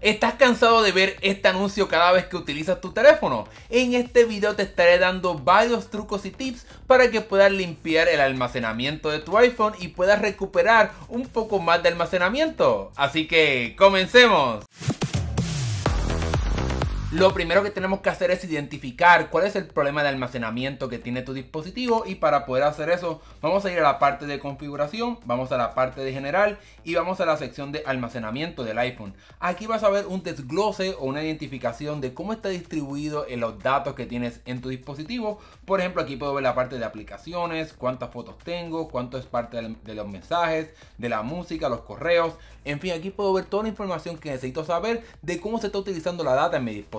¿Estás cansado de ver este anuncio cada vez que utilizas tu teléfono? En este video te estaré dando varios trucos y tips para que puedas limpiar el almacenamiento de tu iPhone y puedas recuperar un poco más de almacenamiento. Así que comencemos. Lo primero que tenemos que hacer es identificar cuál es el problema de almacenamiento que tiene tu dispositivo y para poder hacer eso vamos a ir a la parte de configuración, vamos a la parte de general y vamos a la sección de almacenamiento del iPhone. Aquí vas a ver un desglose o una identificación de cómo está distribuido en los datos que tienes en tu dispositivo. Por ejemplo, aquí puedo ver la parte de aplicaciones, cuántas fotos tengo, cuánto es parte de los mensajes, de la música, los correos. En fin, aquí puedo ver toda la información que necesito saber de cómo se está utilizando la data en mi dispositivo.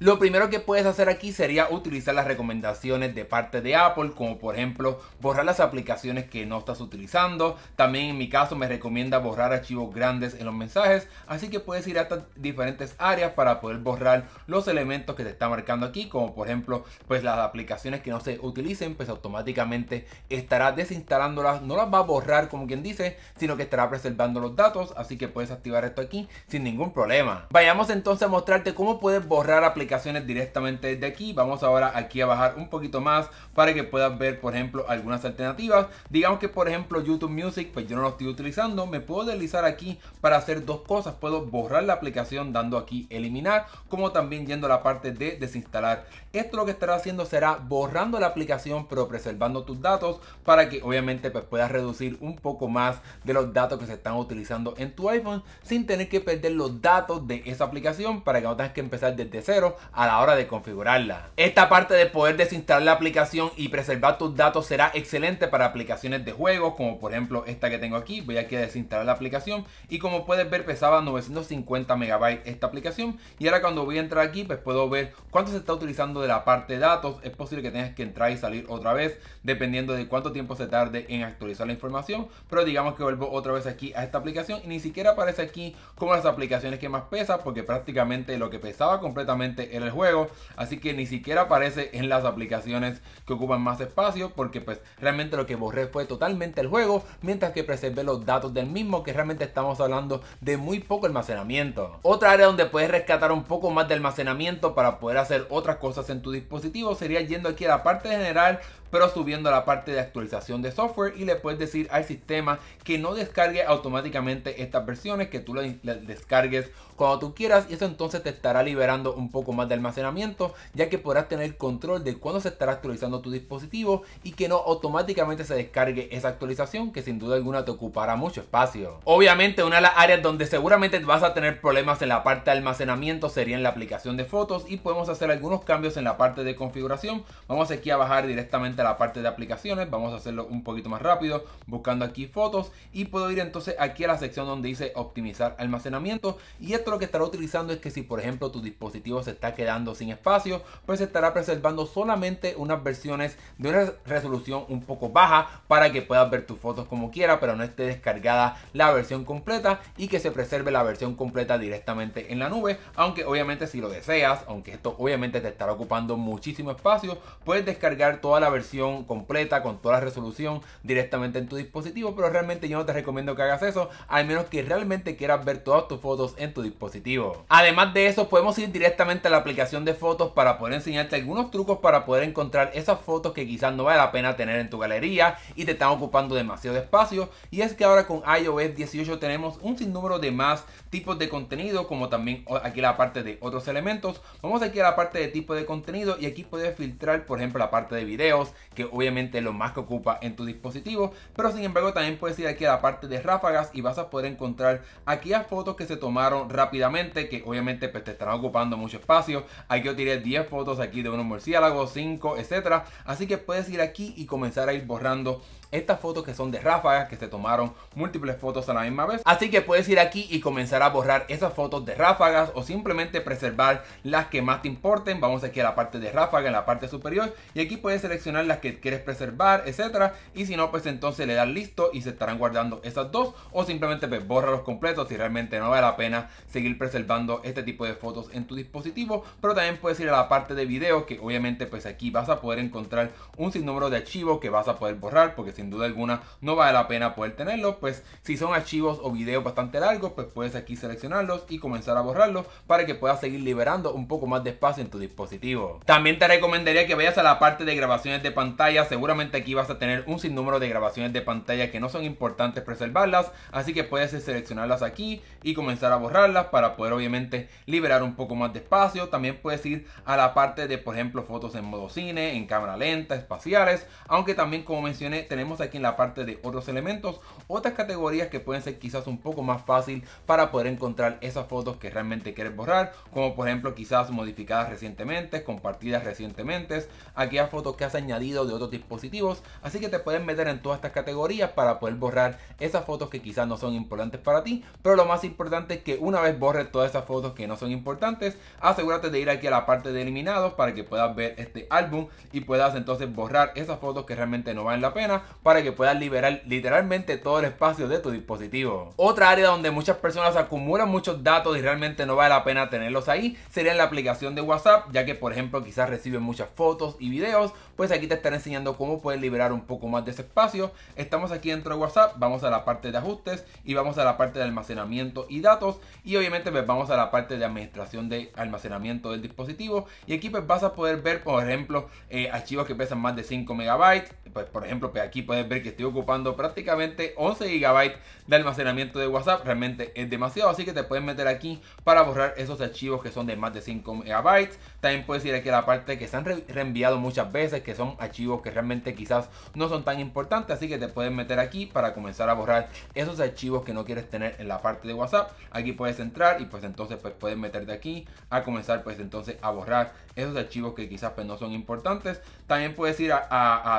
Lo primero que puedes hacer aquí sería utilizar las recomendaciones de parte de Apple, como por ejemplo borrar las aplicaciones que no estás utilizando. También en mi caso me recomienda borrar archivos grandes en los mensajes, así que puedes ir a diferentes áreas para poder borrar los elementos que te está marcando aquí, como por ejemplo pues las aplicaciones que no se utilicen, pues automáticamente estará desinstalándolas, no las va a borrar como quien dice, sino que estará preservando los datos, así que puedes activar esto aquí sin ningún problema. Vayamos entonces a mostrarte cómo puedes borrar aplicaciones directamente desde aquí. Vamos ahora aquí a bajar un poquito más para que puedas ver, por ejemplo, algunas alternativas. Digamos que, por ejemplo, YouTube Music, pues yo no lo estoy utilizando. Me puedo deslizar aquí para hacer dos cosas. Puedo borrar la aplicación dando aquí eliminar, como también yendo a la parte de desinstalar. Esto lo que estará haciendo será borrando la aplicación, pero preservando tus datos para que obviamente pues, puedas reducir un poco más de los datos que se están utilizando en tu iPhone sin tener que perder los datos de esa aplicación para que no tengas que empezar desde cero a la hora de configurarla. Esta parte de poder desinstalar la aplicación y preservar tus datos será excelente para aplicaciones de juegos, como por ejemplo esta que tengo aquí. Voy aquí a desinstalar la aplicación y como puedes ver pesaba 950 megabytes esta aplicación. Y ahora cuando voy a entrar aquí pues puedo ver cuánto se está utilizando de la parte de datos. Es posible que tengas que entrar y salir otra vez dependiendo de cuánto tiempo se tarde en actualizar la información. Pero digamos que vuelvo otra vez aquí a esta aplicación y ni siquiera aparece aquí como las aplicaciones que más Pesa porque prácticamente lo que pesaba con completamente en el juego, así que ni siquiera aparece en las aplicaciones que ocupan más espacio, porque pues realmente lo que borré fue totalmente el juego, mientras que preservé los datos del mismo, que realmente estamos hablando de muy poco almacenamiento. Otra área donde puedes rescatar un poco más de almacenamiento para poder hacer otras cosas en tu dispositivo sería yendo aquí a la parte general pero subiendo a la parte de actualización de software y le puedes decir al sistema que no descargue automáticamente estas versiones, que tú las descargues cuando tú quieras y eso entonces te estará liberando un poco más de almacenamiento, ya que podrás tener control de cuándo se estará actualizando tu dispositivo y que no automáticamente se descargue esa actualización que sin duda alguna te ocupará mucho espacio. Obviamente una de las áreas donde seguramente vas a tener problemas en la parte de almacenamiento sería en la aplicación de fotos y podemos hacer algunos cambios en la parte de configuración. Vamos aquí a bajar directamente la parte de aplicaciones, vamos a hacerlo un poquito más rápido, buscando aquí fotos y puedo ir entonces aquí a la sección donde dice optimizar almacenamiento y esto lo que estará utilizando es que si por ejemplo tu dispositivo se está quedando sin espacio, pues estará preservando solamente unas versiones de una resolución un poco baja para que puedas ver tus fotos como quiera, pero no esté descargada la versión completa y que se preserve la versión completa directamente en la nube, aunque obviamente si lo deseas, aunque esto obviamente te estará ocupando muchísimo espacio, puedes descargar toda la versión completa con toda la resolución directamente en tu dispositivo, pero realmente yo no te recomiendo que hagas eso, al menos que realmente quieras ver todas tus fotos en tu dispositivo. Además de eso, podemos ir directamente a la aplicación de fotos para poder enseñarte algunos trucos para poder encontrar esas fotos que quizás no vale la pena tener en tu galería y te están ocupando demasiado espacio. Y es que ahora con iOS 18 tenemos un sinnúmero de más tipos de contenido, como también aquí la parte de otros elementos. Vamos aquí a la parte de tipo de contenido y aquí puedes filtrar, por ejemplo, la parte de videos, que obviamente es lo más que ocupa en tu dispositivo, pero sin embargo también puedes ir aquí a la parte de ráfagas y vas a poder encontrar aquí fotos que se tomaron rápidamente, que obviamente pues, te estarán ocupando mucho espacio. Aquí yo tiré 10 fotos aquí de unos murciélagos, 5, etcétera, así que puedes ir aquí y comenzar a ir borrando estas fotos que son de ráfagas, que se tomaron múltiples fotos a la misma vez. Así que puedes ir aquí y comenzar a borrar esas fotos de ráfagas o simplemente preservar las que más te importen. Vamos aquí a la parte de ráfaga, en la parte superior, y aquí puedes seleccionar las que quieres preservar, etcétera. Y si no, pues entonces le das listo y se estarán guardando esas dos, o simplemente pues, borra los completos si realmente no vale la pena seguir preservando este tipo de fotos en tu dispositivo. Pero también puedes ir a la parte de video, que obviamente pues aquí vas a poder encontrar un sinnúmero de archivos que vas a poder borrar, porque sin duda alguna no vale la pena poder tenerlos, pues si son archivos o videos bastante largos, pues puedes aquí seleccionarlos y comenzar a borrarlos para que puedas seguir liberando un poco más de espacio en tu dispositivo. También te recomendaría que vayas a la parte de grabaciones de pantalla, seguramente aquí vas a tener un sinnúmero de grabaciones de pantalla que no son importantes preservarlas, así que puedes seleccionarlas aquí y comenzar a borrarlas para poder obviamente liberar un poco más de espacio. También puedes ir a la parte de por ejemplo fotos en modo cine, en cámara lenta, espaciales, aunque también como mencioné tenemos aquí en la parte de otros elementos otras categorías que pueden ser quizás un poco más fácil para poder encontrar esas fotos que realmente quieres borrar, como por ejemplo quizás modificadas recientemente, compartidas recientemente, aquellas fotos que has añadido de otros dispositivos, así que te pueden meter en todas estas categorías para poder borrar esas fotos que quizás no son importantes para ti, pero lo más importante es que una vez borres todas esas fotos que no son importantes, asegúrate de ir aquí a la parte de eliminados para que puedas ver este álbum y puedas entonces borrar esas fotos que realmente no valen la pena para que puedas liberar literalmente todo el espacio de tu dispositivo. Otra área donde muchas personas acumulan muchos datos y realmente no vale la pena tenerlos ahí sería en la aplicación de WhatsApp, ya que por ejemplo quizás reciben muchas fotos y videos, pues aquí te estaré enseñando cómo puedes liberar un poco más de ese espacio. Estamos aquí dentro de WhatsApp, vamos a la parte de ajustes y vamos a la parte de almacenamiento y datos y obviamente pues, vamos a la parte de administración de almacenamiento del dispositivo y aquí pues vas a poder ver por ejemplo eh, archivos que pesan más de 5 megabytes, pues por ejemplo pues aquí puedes ver que estoy ocupando prácticamente 11 gigabytes de almacenamiento de WhatsApp. Realmente es demasiado, así que te puedes meter aquí para borrar esos archivos que son de más de 5 megabytes También puedes ir aquí a la parte que se han reenviado muchas veces, que son archivos que realmente quizás no son tan importantes, así que te puedes meter aquí para comenzar a borrar esos archivos que no quieres tener en la parte de WhatsApp. Aquí puedes entrar y pues entonces pues puedes de aquí a comenzar pues entonces a borrar esos archivos que quizás pues no son importantes. También puedes ir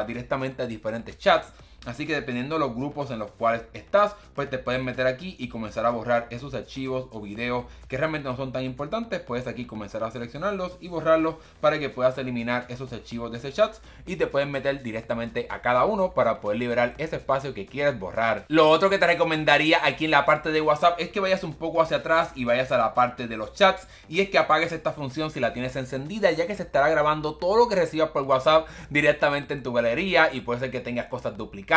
directamente a diferentes chats シャツ Así que dependiendo de los grupos en los cuales estás, pues te pueden meter aquí y comenzar a borrar esos archivos o videos que realmente no son tan importantes. Puedes aquí comenzar a seleccionarlos y borrarlos para que puedas eliminar esos archivos de ese chat y te pueden meter directamente a cada uno para poder liberar ese espacio que quieres borrar. Lo otro que te recomendaría aquí en la parte de WhatsApp es que vayas un poco hacia atrás y vayas a la parte de los chats y es que apagues esta función si la tienes encendida ya que se estará grabando todo lo que recibas por WhatsApp directamente en tu galería y puede ser que tengas cosas duplicadas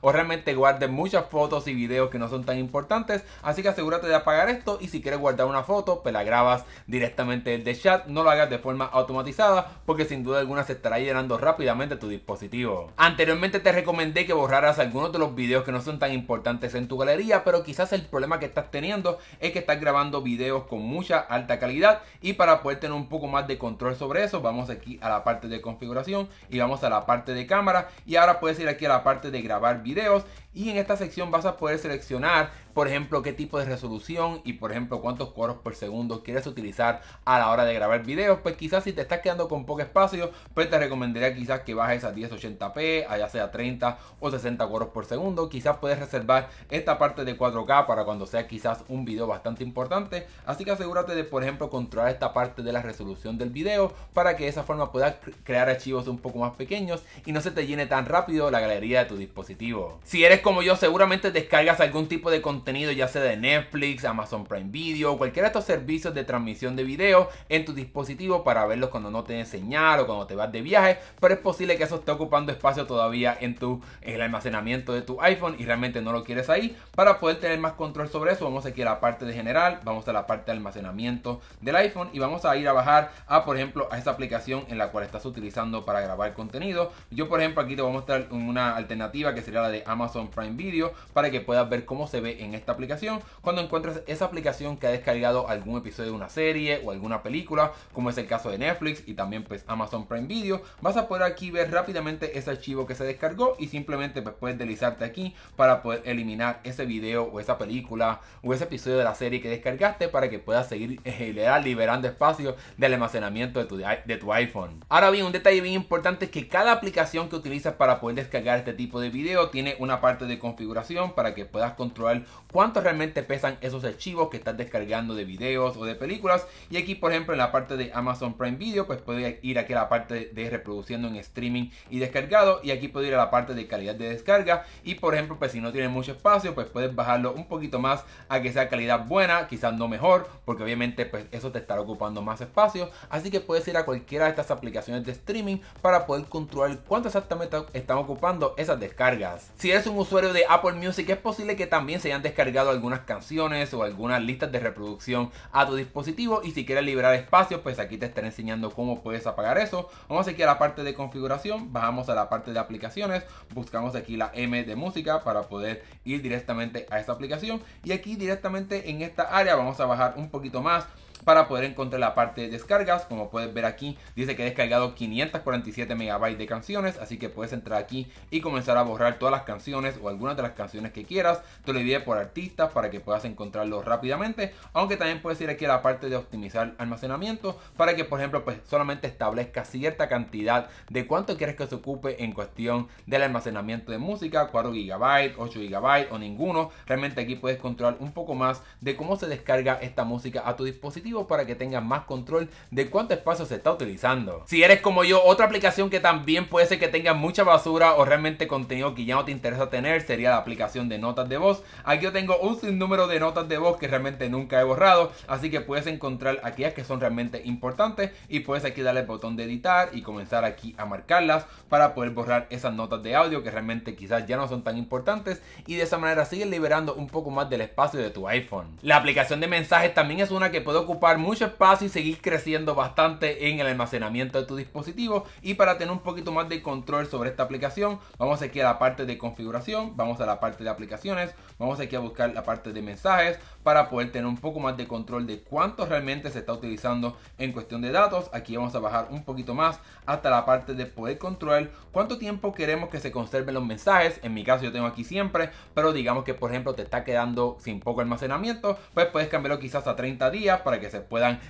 o realmente guardes muchas fotos y videos que no son tan importantes. Así que asegúrate de apagar esto y si quieres guardar una foto, pues la grabas directamente desde chat. No lo hagas de forma automatizada porque sin duda alguna se estará llenando rápidamente tu dispositivo. Anteriormente te recomendé que borraras algunos de los videos que no son tan importantes en tu galería, pero quizás el problema que estás teniendo es que estás grabando videos con mucha alta calidad y para poder tener un poco más de control sobre eso, vamos aquí a la parte de configuración y vamos a la parte de cámara y ahora puedes ir aquí a la parte de grabar videos y en esta sección vas a poder seleccionar, por ejemplo, qué tipo de resolución y, por ejemplo, cuántos cuadros por segundo quieres utilizar a la hora de grabar videos. Pues quizás si te estás quedando con poco espacio, pues te recomendaría quizás que bajes a 1080p, allá sea 30 o 60 cuadros por segundo. Quizás puedes reservar esta parte de 4K para cuando sea quizás un video bastante importante. Así que asegúrate de, por ejemplo, controlar esta parte de la resolución del video para que de esa forma puedas crear archivos un poco más pequeños y no se te llene tan rápido la galería de tu dispositivo. Si eres como yo seguramente descargas algún tipo de contenido, ya sea de Netflix, Amazon Prime Video, cualquiera de estos servicios de transmisión de video en tu dispositivo para verlos cuando no te señal o cuando te vas de viaje, pero es posible que eso esté ocupando espacio todavía en tu el almacenamiento de tu iPhone y realmente no lo quieres ahí. Para poder tener más control sobre eso, vamos aquí a la parte de general, vamos a la parte de almacenamiento del iPhone y vamos a ir a bajar a, por ejemplo, a esa aplicación en la cual estás utilizando para grabar contenido. Yo, por ejemplo, aquí te voy a mostrar una alternativa que sería la de Amazon Prime Video para que puedas ver cómo se ve en esta aplicación cuando encuentras esa aplicación que ha descargado algún episodio de una serie o alguna película, como es el caso de Netflix y también pues Amazon Prime Video, vas a poder aquí ver rápidamente ese archivo que se descargó y simplemente pues, puedes deslizarte aquí para poder eliminar ese video o esa película o ese episodio de la serie que descargaste para que puedas seguir eh, liberando espacio del almacenamiento de tu, de tu iPhone. Ahora bien, un detalle bien importante es que cada aplicación que utilizas para poder descargar este tipo de video tiene una parte de configuración para que puedas controlar cuánto realmente pesan esos archivos que estás descargando de videos o de películas. Y aquí, por ejemplo, en la parte de Amazon Prime Video, pues puedes ir aquí a la parte de reproduciendo en streaming y descargado. Y aquí puede ir a la parte de calidad de descarga. Y por ejemplo, pues si no tienes mucho espacio, pues puedes bajarlo un poquito más a que sea calidad buena, quizás no mejor, porque obviamente pues eso te estará ocupando más espacio. Así que puedes ir a cualquiera de estas aplicaciones de streaming para poder controlar cuánto exactamente están ocupando esas descargas. Si eres un usuario de Apple Music es posible que también se hayan descargado algunas canciones o algunas listas de reproducción a tu dispositivo y si quieres liberar espacio pues aquí te estaré enseñando cómo puedes apagar eso. Vamos aquí a la parte de configuración, bajamos a la parte de aplicaciones, buscamos aquí la M de música para poder ir directamente a esta aplicación y aquí directamente en esta área vamos a bajar un poquito más para poder encontrar la parte de descargas. Como puedes ver aquí, dice que he descargado 547 megabytes de canciones, así que puedes entrar aquí y comenzar a borrar todas las canciones o algunas de las canciones que quieras. Te lo divide por artistas para que puedas Encontrarlo rápidamente, aunque también puedes ir aquí a la parte de optimizar almacenamiento para que, por ejemplo, pues solamente establezca cierta cantidad de cuánto quieres que se ocupe en cuestión del almacenamiento de música, 4 GB, 8 GB o ninguno. Realmente aquí puedes controlar un poco más de cómo se descarga esta música a tu dispositivo para que tengas más control de cuánto espacio se está utilizando. Si eres como yo, otra aplicación que también puede ser que tenga mucha basura o realmente contenido que ya no te interesa tener sería la aplicación de notas de voz. Aquí yo tengo un sinnúmero de notas de voz que realmente nunca he borrado, así que puedes encontrar aquellas que son realmente importantes y puedes aquí darle el botón de editar y comenzar aquí a marcarlas para poder borrar esas notas de audio que realmente quizás ya no son tan importantes y de esa manera sigues liberando un poco más del espacio de tu iPhone. La aplicación de mensajes también es una que puede ocupar ocupar mucho espacio y seguir creciendo bastante en el almacenamiento de tu dispositivo. Y para tener un poquito más de control sobre esta aplicación, vamos aquí a la parte de configuración, vamos a la parte de aplicaciones, vamos aquí a buscar la parte de mensajes, para poder tener un poco más de control de cuánto realmente se está utilizando en cuestión de datos. Aquí vamos a bajar un poquito más hasta la parte de poder controlar cuánto tiempo queremos que se conserven los mensajes. En mi caso yo tengo aquí siempre, pero digamos que por ejemplo te está quedando sin poco almacenamiento, pues puedes cambiarlo quizás a 30 días para que se puedan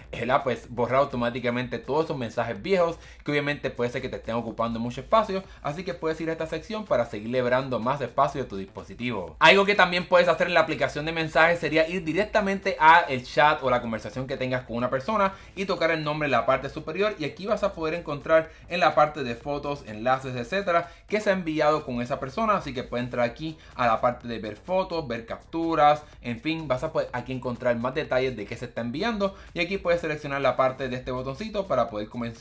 pues borrar automáticamente todos esos mensajes viejos que obviamente puede ser que te estén ocupando mucho espacio, así que puedes ir a esta sección para seguir liberando más espacio de tu dispositivo. Algo que también puedes hacer en la aplicación de mensajes sería ir directamente a el chat o la conversación que tengas con una persona y tocar el nombre en la parte superior y aquí vas a poder encontrar en la parte de fotos, enlaces, etcétera, que se ha enviado con esa persona, así que puedes entrar aquí a la parte de ver fotos, ver capturas, en fin, vas a poder aquí encontrar más detalles de qué se está enviando y aquí puedes seleccionar la parte de este botoncito para poder comenzar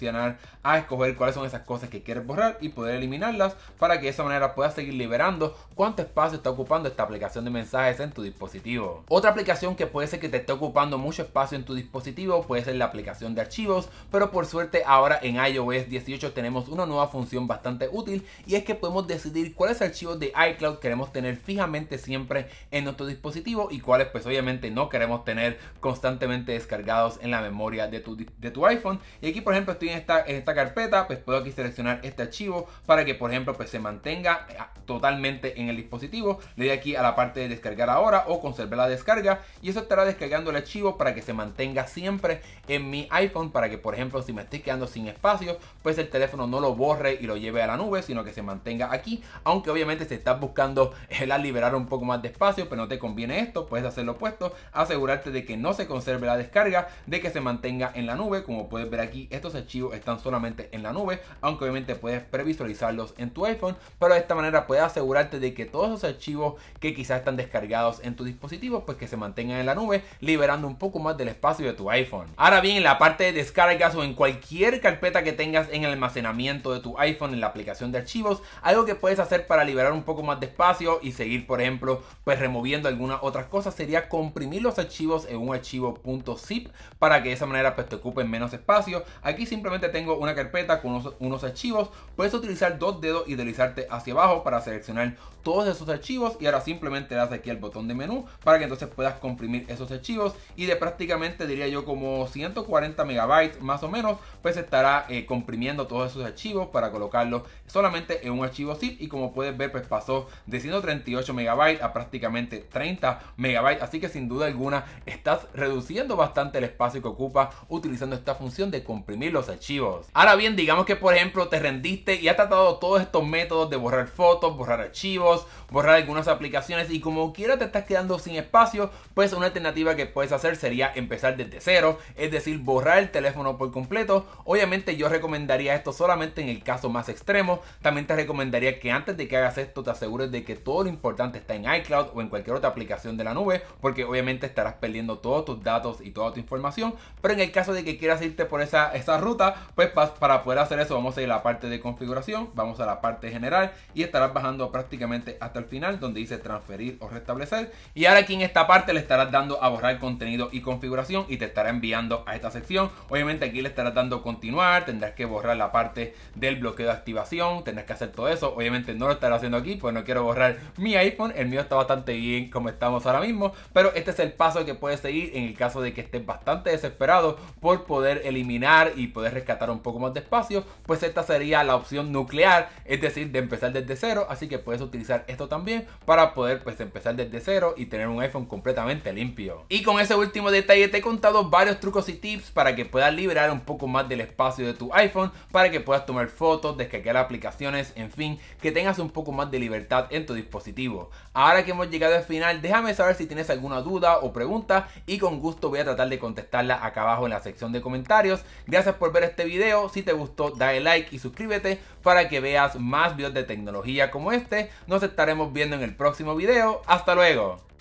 a escoger cuáles son esas cosas que quieres borrar y poder eliminarlas para que de esa manera puedas seguir liberando cuánto espacio está ocupando esta aplicación de mensajes en tu dispositivo. Otra aplicación que puede ser que te esté ocupando mucho espacio en tu dispositivo, puede ser la aplicación de archivos, pero por suerte ahora en iOS 18 tenemos una nueva función bastante útil y es que podemos decidir cuáles archivos de iCloud queremos tener fijamente siempre en nuestro dispositivo y cuáles pues obviamente no queremos tener constantemente descargados en la memoria de tu, de tu iPhone. Y aquí por ejemplo estoy en esta, en esta carpeta, pues puedo aquí seleccionar este archivo para que por ejemplo pues se mantenga eh, totalmente en el dispositivo. Le doy aquí a la parte de descargar ahora o conservar la descarga y eso estará descargando el archivo para que se mantenga siempre en mi iPhone para que por ejemplo si me estoy quedando sin espacio pues el teléfono no lo borre y lo lleve a la nube sino que se mantenga aquí aunque obviamente si estás buscando a liberar un poco más de espacio pero no te conviene esto puedes hacer lo opuesto asegurarte de que no se conserve la descarga de que se mantenga en la nube como puedes ver aquí estos archivos están solamente en la nube aunque obviamente puedes previsualizarlos en tu iPhone pero de esta manera puedes asegurarte de que todos esos archivos que quizás están descargados en tu dispositivo pues que se mantengan mantengan en la nube, liberando un poco más del espacio de tu iPhone. Ahora bien, en la parte de descargas o en cualquier carpeta que tengas en el almacenamiento de tu iPhone en la aplicación de archivos, algo que puedes hacer para liberar un poco más de espacio y seguir, por ejemplo, pues removiendo algunas otras cosas sería comprimir los archivos en un archivo .zip para que de esa manera pues te ocupen menos espacio. Aquí simplemente tengo una carpeta con unos, archivos, puedes utilizar dos dedos y deslizarte hacia abajo para seleccionar todos esos archivos y ahora simplemente das aquí el botón de menú para que entonces puedas comprimir esos archivos y de prácticamente diría yo como 140 megabytes más o menos pues estará eh, comprimiendo todos esos archivos para colocarlos solamente en un archivo zip y como puedes ver pues pasó de 138 megabytes a prácticamente 30 megabytes así que sin duda alguna estás reduciendo bastante el espacio que ocupa utilizando esta función de comprimir los archivos ahora bien digamos que por ejemplo te rendiste y has tratado todos estos métodos de borrar fotos borrar archivos borrar algunas aplicaciones y como quiera te estás quedando sin espacio pues una alternativa que puedes hacer sería empezar desde cero, es decir, borrar el teléfono por completo. Obviamente yo recomendaría esto solamente en el caso más extremo. También te recomendaría que antes de que hagas esto te asegures de que todo lo importante está en iCloud o en cualquier otra aplicación de la nube, porque obviamente estarás perdiendo todos tus datos y toda tu información. Pero en el caso de que quieras irte por esa, esa ruta, pues para poder hacer eso vamos a ir a la parte de configuración, vamos a la parte general y estarás bajando prácticamente hasta el final donde dice transferir o restablecer. Y ahora aquí en esta parte les estarás dando a borrar contenido y configuración y te estará enviando a esta sección. Obviamente aquí le estarás dando continuar, tendrás que borrar la parte del bloqueo de activación, tendrás que hacer todo eso. Obviamente no lo estará haciendo aquí, pues no quiero borrar mi iPhone, el mío está bastante bien como estamos ahora mismo, pero este es el paso que puedes seguir en el caso de que estés bastante desesperado por poder eliminar y poder rescatar un poco más de espacio, pues esta sería la opción nuclear, es decir, de empezar desde cero, así que puedes utilizar esto también para poder pues empezar desde cero y tener un iPhone completamente limpio. Y con ese último detalle te he contado varios trucos y tips para que puedas liberar un poco más del espacio de tu iPhone, para que puedas tomar fotos, descargar aplicaciones, en fin, que tengas un poco más de libertad en tu dispositivo. Ahora que hemos llegado al final, déjame saber si tienes alguna duda o pregunta y con gusto voy a tratar de contestarla acá abajo en la sección de comentarios. Gracias por ver este video, si te gustó dale like y suscríbete para que veas más videos de tecnología como este. Nos estaremos viendo en el próximo video. ¡Hasta luego!